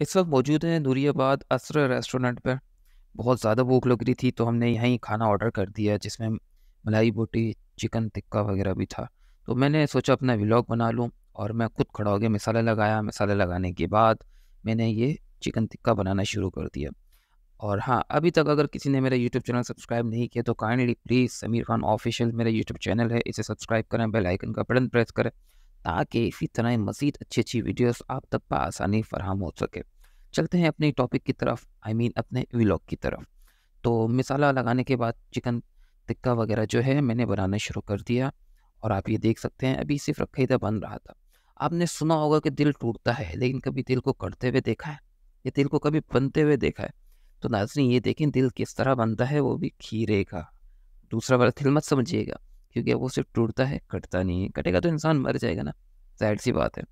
इस वक्त मौजूद हैं नूरियाबाद असर रेस्टोरेंट पर बहुत ज़्यादा भूख लग रही थी तो हमने यहीं खाना ऑर्डर कर दिया जिसमें मलाई बोटी चिकन टिक्का वगैरह भी था तो मैंने सोचा अपना व्लॉग बना लूँ और मैं खुद खड़ा हो गया मसाला लगाया मसाला लगाने के बाद मैंने ये चिकन टिक्का बनाना शुरू कर दिया और हाँ अभी तक अगर किसी ने मेरा यूट्यूब चैनल सब्सक्राइब नहीं किया तो kindly please Sameer Khan official मेरा यूट्यूब चैनल है इसे सब्सक्राइब करें बेल आइकन का बटन प्रेस करें ताकि इसी तरह मज़ीद अच्छी अच्छी वीडियोस आप तक बसानी फराम हो सके चलते हैं अपने टॉपिक की तरफ आई I मीन mean अपने व्लॉग की तरफ तो मिसाला लगाने के बाद चिकन टिक्का वगैरह जो है मैंने बनाना शुरू कर दिया और आप ये देख सकते हैं अभी सिर्फ रखा ही था बन रहा था आपने सुना होगा कि दिल टूटता है लेकिन कभी दिल को कटते हुए देखा है या दिल को कभी बनते हुए देखा है तो नाजरी ये देखें दिल किस तरह बनता है वो भी खीरे का दूसरा वाला दिल मत समझिएगा क्योंकि वो सिर्फ टूटता है कटता नहीं है कटेगा तो इंसान मर जाएगा ना जाहिर सी बात है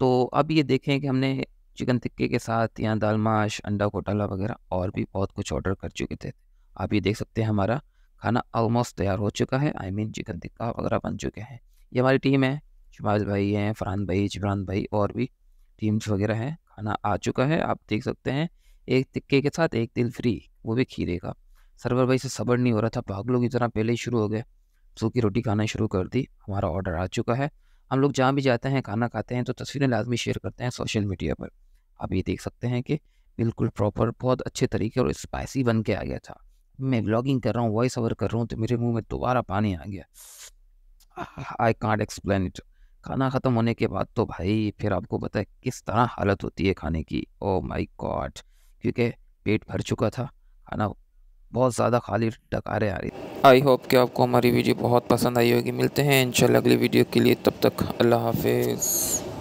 तो अब ये देखें कि हमने चिकन टिक्के के साथ या दाल माश अंडा घोटाला वगैरह और भी बहुत कुछ ऑर्डर कर चुके थे आप ये देख सकते हैं हमारा खाना ऑलमोस्ट तैयार हो चुका है I I mean mean, chicken tikka वगैरह बन चुके हैं ये हमारी टीम है शमाज भाई हैं फरहान भाई जबरान भाई और भी टीम्स वगैरह हैं खाना आ चुका है आप देख सकते हैं एक टिक्के के साथ एक दिल फ्री वो भी खीरे का सर्वर भाई से सबर नहीं हो रहा था भाग की तरह पहले ही शुरू हो गए सूखी रोटी खाना शुरू कर दी हमारा ऑर्डर आ चुका है हम लोग जहाँ भी जाते हैं खाना खाते हैं तो तस्वीरें लाजमी शेयर करते हैं सोशल मीडिया पर आप ये देख सकते हैं कि बिल्कुल प्रॉपर बहुत अच्छे तरीके और स्पाइसी बन के आ गया था मैं ब्लॉगिंग कर रहा हूँ वॉइस ओवर कर रहा हूँ तो मेरे मुंह में दोबारा पानी आ गया आई कॉन्ट एक्सप्लेन इट खाना ख़त्म होने के बाद तो भाई फिर आपको पता है किस तरह हालत होती है खाने की ओ माई गॉड क्योंकि पेट भर चुका था खाना बहुत ज़्यादा खाली डकारे आ रही थी आई होप कि आपको हमारी वीडियो बहुत पसंद आई होगी मिलते हैं इंशाल्लाह अगली वीडियो के लिए तब तक अल्लाह हाफिज़